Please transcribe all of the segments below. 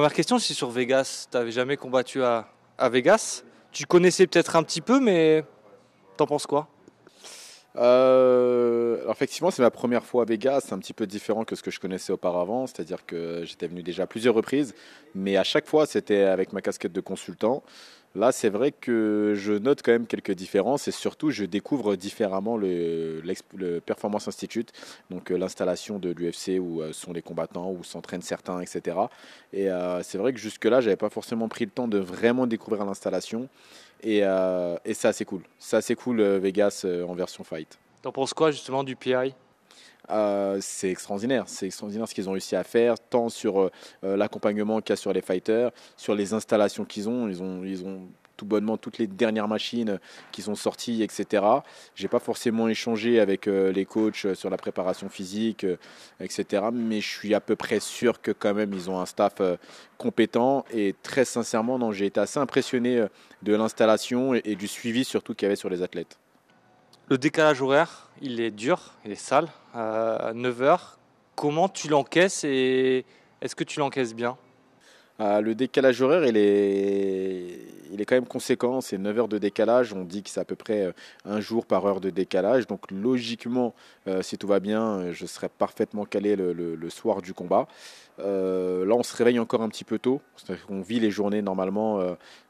première question, c'est sur Vegas. Tu n'avais jamais combattu à, Vegas. Tu connaissais peut-être un petit peu, mais t'en penses quoi euh, effectivement, c'est ma première fois à Vegas. C'est un petit peu différent que ce que je connaissais auparavant. C'est-à-dire que j'étais venu déjà plusieurs reprises, mais à chaque fois, c'était avec ma casquette de consultant. Là, c'est vrai que je note quand même quelques différences et surtout, je découvre différemment le, Performance Institute, donc euh, l'installation de l'UFC où euh, sont les combattants, où s'entraînent certains, etc. Et euh, c'est vrai que jusque-là, je n'avais pas forcément pris le temps de vraiment découvrir l'installation. Et, ça, c'est cool. Ça, c'est cool, Vegas en version fight. T'en penses quoi justement du PI euh, c'est extraordinaire. C'est extraordinaire ce qu'ils ont réussi à faire, tant sur euh, euh, l'accompagnement qu'il y a sur les fighters, sur les installations qu'ils ont. Ils ont, tout bonnement toutes les dernières machines qui sont sorties, etc. J'ai pas forcément échangé avec les coachs sur la préparation physique, etc. Mais je suis à peu près sûr que quand même ils ont un staff compétent et très sincèrement, j'ai été assez impressionné de l'installation et, du suivi surtout qu'il y avait sur les athlètes. Le décalage horaire, il est dur, il est sale. 9h, euh, comment tu l'encaisses et est-ce que tu l'encaisses bien ah, le décalage horaire, il est, il est quand même conséquent. C'est 9 heures de décalage. On dit que c'est à peu près euh, un jour par heure de décalage. Donc logiquement, euh, si tout va bien, euh, je serai parfaitement calé le, soir du combat. là, on se réveille encore un petit peu tôt. On vit les journées normalement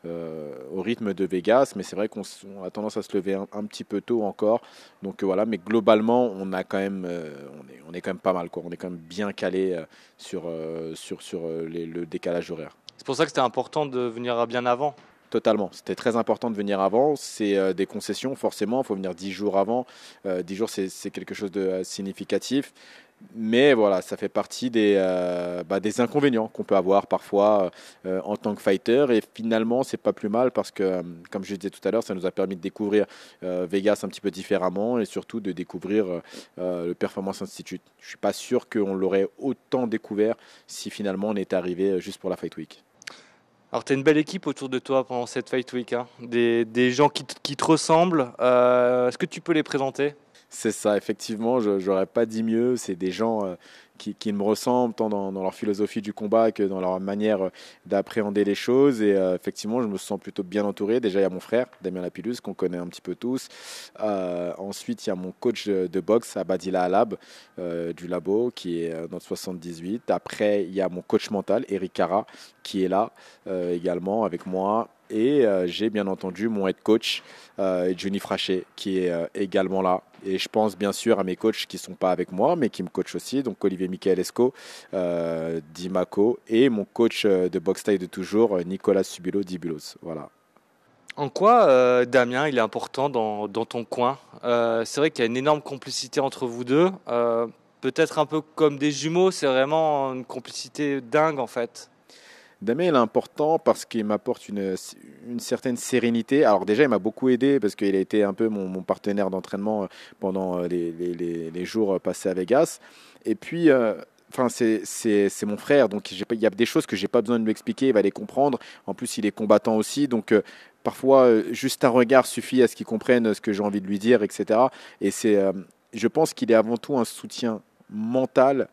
au rythme de Vegas, mais c'est vrai qu'on a tendance à se lever un, petit peu tôt encore. Donc voilà, mais globalement, on a quand même, est, quand même pas mal On est quand même bien calé sur, sur, sur le décalage horaire. C'est pour ça que c'était important de venir bien avant. Totalement. C'était très important de venir avant. C'est euh, des concessions, forcément. Il faut venir 10 jours avant. Euh, dix 10 jours, c'est quelque chose de euh, significatif. Mais voilà, ça fait partie des, bah, des inconvénients qu'on peut avoir parfois en tant que fighter. Et finalement, c'est pas plus mal parce que, comme je disais tout à l'heure, ça nous a permis de découvrir Vegas un petit peu différemment et surtout de découvrir le Performance Institute. Je suis pas sûr qu'on l'aurait autant découvert si finalement on était arrivé juste pour la Fight Week. Alors, tu as une belle équipe autour de toi pendant cette Fight Week, des, gens qui, te ressemblent. Euh, est-ce que tu peux les présenter c'est ça, effectivement, je n'aurais pas dit mieux. C'est des gens euh, qui, me ressemblent tant dans, leur philosophie du combat que dans leur manière euh, d'appréhender les choses. Et euh, effectivement, je me sens plutôt bien entouré. Déjà, il y a mon frère, Damien Lapillus, qu'on connaît un petit peu tous. ensuite, il y a mon coach de boxe, Abadila Alab, du labo, qui est dans 78. Après, il y a mon coach mental, Eric Cara, qui est là également avec moi. Et euh, j'ai bien entendu mon head coach, euh, Johnny Frachet, qui est euh, également là. Et je pense bien sûr à mes coachs qui ne sont pas avec moi, mais qui me coachent aussi. Donc Olivier Michaelesco, euh, Dimaco, et mon coach de boxe taille de toujours, Nicolas Subilo Dibulos. Voilà. En quoi, Damien, il est important dans, ton coin C'est vrai qu'il y a une énorme complicité entre vous deux. Peut-être un peu comme des jumeaux, c'est vraiment une complicité dingue en fait. Damien, il est important parce qu'il m'apporte une, certaine sérénité. Alors déjà, il m'a beaucoup aidé parce qu'il a été un peu mon, partenaire d'entraînement euh, pendant euh, les, jours euh, passés à Vegas. Et puis... enfin c'est mon frère, donc il y a des choses que j'ai pas besoin de lui expliquer, il va les comprendre. En plus, il est combattant aussi, donc parfois juste un regard suffit à ce qu'il comprenne ce que j'ai envie de lui dire, etc. Et c'est, je pense qu'il est avant tout un soutien mental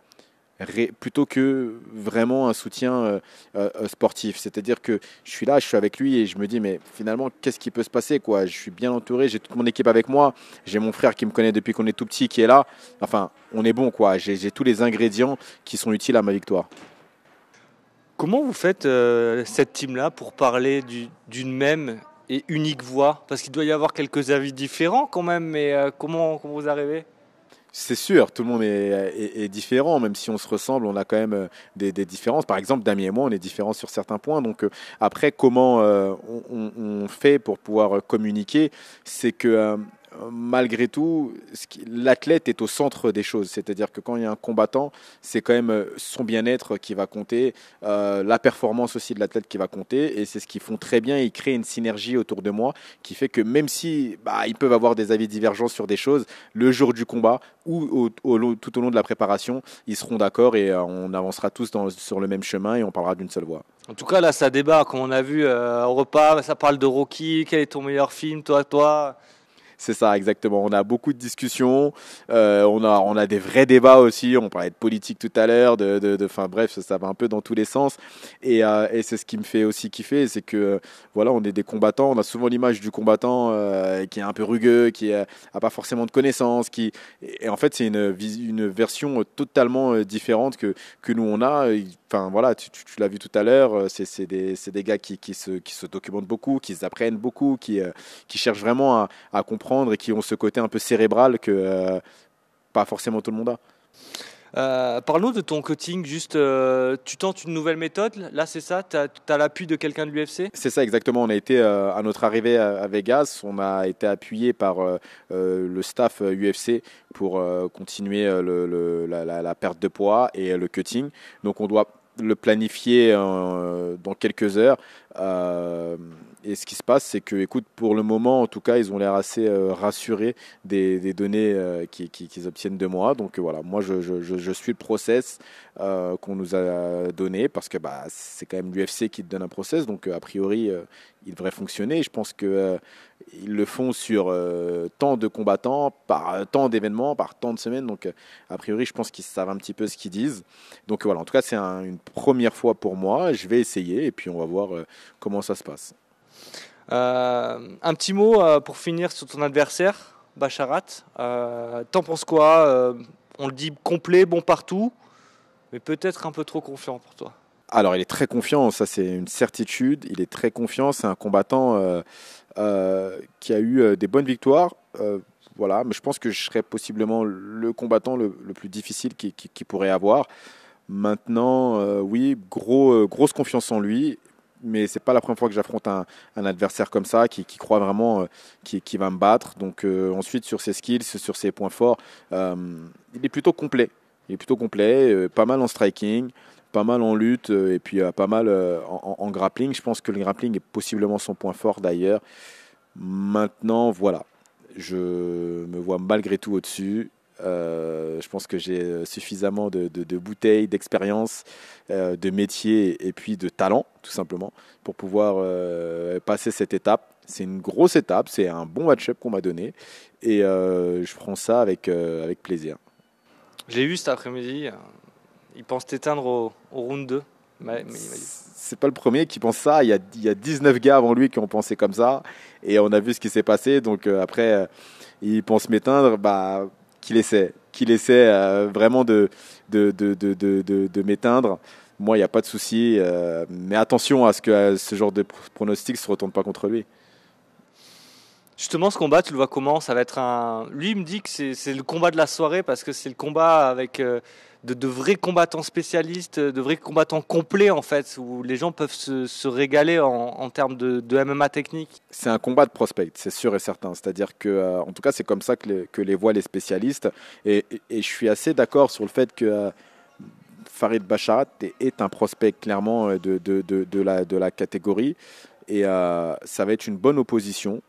plutôt que vraiment un soutien euh, euh, euh, sportif. C'est-à-dire que je suis là, je suis avec lui et je me dis mais finalement qu'est-ce qui peut se passer quoi Je suis bien entouré, j'ai toute mon équipe avec moi, j'ai mon frère qui me connaît depuis qu'on est tout petit qui est là. Enfin, on est bon quoi. J'ai tous les ingrédients qui sont utiles à ma victoire. Comment vous faites cette team-là pour parler d'une même et unique voix Parce qu'il doit y avoir quelques avis différents quand même, mais comment, comment vous arrivez c'est sûr, tout le monde est, différent, même si on se ressemble, on a quand même euh, des, différences. Par exemple, Damien et moi, on est différents sur certains points. Donc euh, après, comment euh, on, fait pour pouvoir communiquer C'est que malgré tout, l'athlète est au centre des choses. C'est-à-dire que quand il y a un combattant, c'est quand même euh, son bien-être qui va compter, euh, la performance aussi de l'athlète qui va compter. Et c'est ce qu'ils font très bien. Ils créent une synergie autour de moi qui fait que même si bah, ils peuvent avoir des avis divergents sur des choses, le jour du combat ou tout au long de la préparation, ils seront d'accord et euh, on avancera tous sur le même chemin et on parlera d'une seule voix. En tout cas, là, ça débat, comme on a vu au repas. Ça parle de Rocky. Quel est ton meilleur film, toi, toi c'est ça, exactement. On a beaucoup de discussions. Euh, on, a, on a des vrais débats aussi. On parlait de politique tout à l'heure. De, de, fin, bref, ça, va un peu dans tous les sens. Et, euh, et c'est ce qui me fait aussi kiffer. C'est que, euh, voilà, on est des combattants. On a souvent l'image du combattant qui est un peu rugueux, qui n'a pas forcément de connaissances. Qui... Et, en fait, c'est une, une version totalement différente que, que nous, on a. Enfin, voilà, tu, l'as vu tout à l'heure. C'est des, des, gars qui, qui, se, qui se documentent beaucoup, qui s'apprennent beaucoup, qui, qui cherchent vraiment à, à comprendre et qui ont ce côté un peu cérébral que euh, pas forcément tout le monde a. Euh, Parlons de ton cutting, juste euh, tu tentes une nouvelle méthode, là c'est ça, tu as, l'appui de quelqu'un de l'UFC C'est ça exactement, on a été à notre arrivée à, Vegas, on a été appuyé par le staff UFC pour continuer la, la, perte de poids et le cutting, donc on doit le planifier dans quelques heures et ce qui se passe, c'est que, écoute, pour le moment, en tout cas, ils ont l'air assez euh, rassurés des, données euh, qu'ils obtiennent de moi. Donc voilà, moi, je, suis le process euh, qu'on nous a donné parce que bah, c'est quand même l'UFC qui te donne un process. Donc a priori, il devrait fonctionner. Je pense que ils le font sur tant de combattants, par tant d'événements, par tant de semaines. Donc a priori, je pense qu'ils savent un petit peu ce qu'ils disent. Donc voilà, en tout cas, c'est une première fois pour moi. Je vais essayer et puis on va voir comment ça se passe. Euh, un petit mot euh, pour finir sur ton adversaire, Bacharat. Euh, t'en penses quoi On le dit complet, bon partout, mais peut-être un peu trop confiant pour toi. Alors, il est très confiant, ça c'est une certitude. Il est très confiant. C'est un combattant qui a eu des bonnes victoires. voilà, mais je pense que je serais possiblement le combattant le, plus difficile qu'il qui, pourrait avoir. Maintenant, oui, grosse confiance en lui, mais c'est pas la première fois que j'affronte un, adversaire comme ça qui, croit vraiment euh, qu'il qui, va me battre. Donc euh, ensuite sur ses skills, sur ses points forts, euh, il est plutôt complet. Il est plutôt complet, pas mal en striking, pas mal en lutte et puis pas mal en, en, grappling. Je pense que le grappling est possiblement son point fort d'ailleurs. Maintenant voilà, je me vois malgré tout au-dessus. Euh, je pense que j'ai euh, suffisamment de, bouteilles, d'expérience, euh, de métier et puis de talent, tout simplement, pour pouvoir passer cette étape. C'est une grosse étape, c'est un bon match-up qu'on m'a donné et je prends ça avec, avec plaisir. J'ai vu cet après-midi, il pense t'éteindre au, round 2 c'est pas le premier qui pense ça. Il y, a, 19 gars avant lui qui ont pensé comme ça. Et on a vu ce qui s'est passé. Donc après, il pense m'éteindre. Bah, qu'il essaie, euh, vraiment de, de, m'éteindre. Moi, il n'y a pas de souci, euh, mais attention à ce que ce genre de pronostics ne se retourne pas contre lui. Justement, ce combat, tu le vois comment Ça va être un. Lui, me dit que c'est le combat de la soirée parce que c'est le combat avec euh, de, vrais combattants spécialistes, de vrais combattants complets en fait, où les gens peuvent se, régaler en, termes de, MMA technique. C'est un combat de prospect, c'est sûr et certain. C'est-à-dire que, euh, en tout cas, c'est comme ça que les, les, voient les spécialistes. Et, je suis assez d'accord sur le fait que. Euh, Farid Bacharat est un prospect clairement de, la, de la catégorie et ça va être une bonne opposition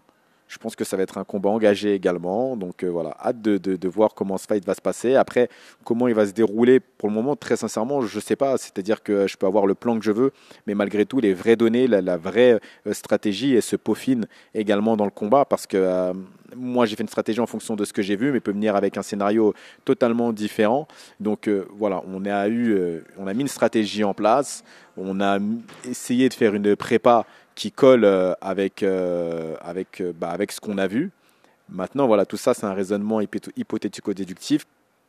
je pense que ça va être un combat engagé également. Donc euh, voilà, hâte de, voir comment ce fight va se passer. Après, comment il va se dérouler, pour le moment, très sincèrement, je ne sais pas. C'est-à-dire que je peux avoir le plan que je veux, mais malgré tout, les vraies données, la, vraie euh, stratégie, et se peaufine également dans le combat parce que. Euh, moi, j'ai fait une stratégie en fonction de ce que j'ai vu, mais peut venir avec un scénario totalement différent. Donc euh, voilà, on a eu, euh, on a mis une stratégie en place. On a essayé de faire une prépa qui colle euh, avec avec bah, avec ce qu'on a vu. Maintenant, voilà, tout ça, c'est un raisonnement hypothético-déductif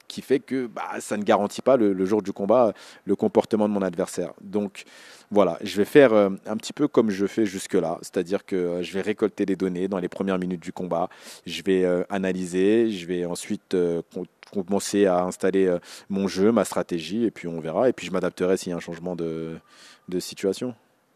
qui fait que bah, ça ne garantit pas le, jour du combat le comportement de mon adversaire. Donc voilà, je vais faire euh, un petit peu comme je fais jusque-là, c'est-à-dire que euh, je vais récolter des données dans les premières minutes du combat, je vais euh, analyser, je vais ensuite commencer à installer mon jeu, ma stratégie, et puis on verra, et puis je m'adapterai s'il y a un changement de situation.